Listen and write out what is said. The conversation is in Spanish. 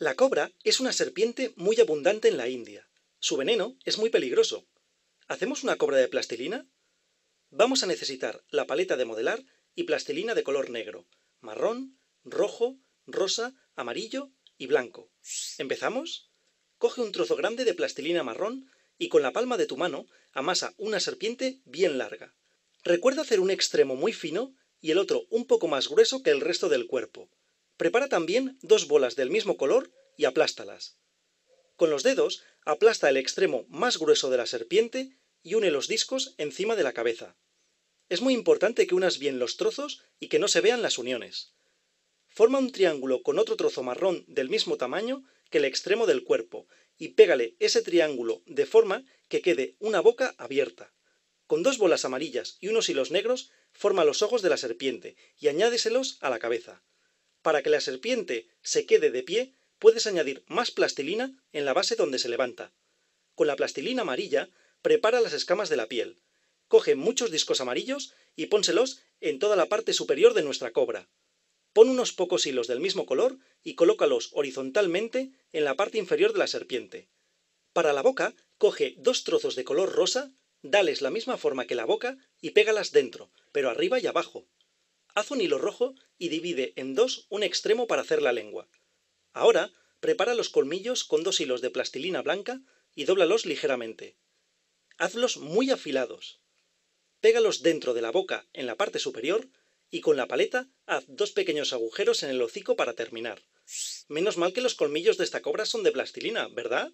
La cobra es una serpiente muy abundante en la India. Su veneno es muy peligroso. ¿Hacemos una cobra de plastilina? Vamos a necesitar la paleta de modelar y plastilina de color negro, marrón, rojo, rosa, amarillo y blanco. ¿Empezamos? Coge un trozo grande de plastilina marrón y con la palma de tu mano amasa una serpiente bien larga. Recuerda hacer un extremo muy fino y el otro un poco más grueso que el resto del cuerpo. Prepara también dos bolas del mismo color y aplástalas. Con los dedos, aplasta el extremo más grueso de la serpiente y une los discos encima de la cabeza. Es muy importante que unas bien los trozos y que no se vean las uniones. Forma un triángulo con otro trozo marrón del mismo tamaño que el extremo del cuerpo y pégale ese triángulo de forma que quede una boca abierta. Con dos bolas amarillas y unos hilos negros forma los ojos de la serpiente y añádeselos a la cabeza. Para que la serpiente se quede de pie, puedes añadir más plastilina en la base donde se levanta. Con la plastilina amarilla, prepara las escamas de la piel. Coge muchos discos amarillos y pónselos en toda la parte superior de nuestra cobra. Pon unos pocos hilos del mismo color y colócalos horizontalmente en la parte inferior de la serpiente. Para la boca, coge dos trozos de color rosa, dales la misma forma que la boca y pégalas dentro, pero arriba y abajo. Haz un hilo rojo y divide en dos un extremo para hacer la lengua. Ahora, prepara los colmillos con dos hilos de plastilina blanca y dóblalos ligeramente. Hazlos muy afilados. Pégalos dentro de la boca en la parte superior y con la paleta haz dos pequeños agujeros en el hocico para terminar. Menos mal que los colmillos de esta cobra son de plastilina, ¿verdad?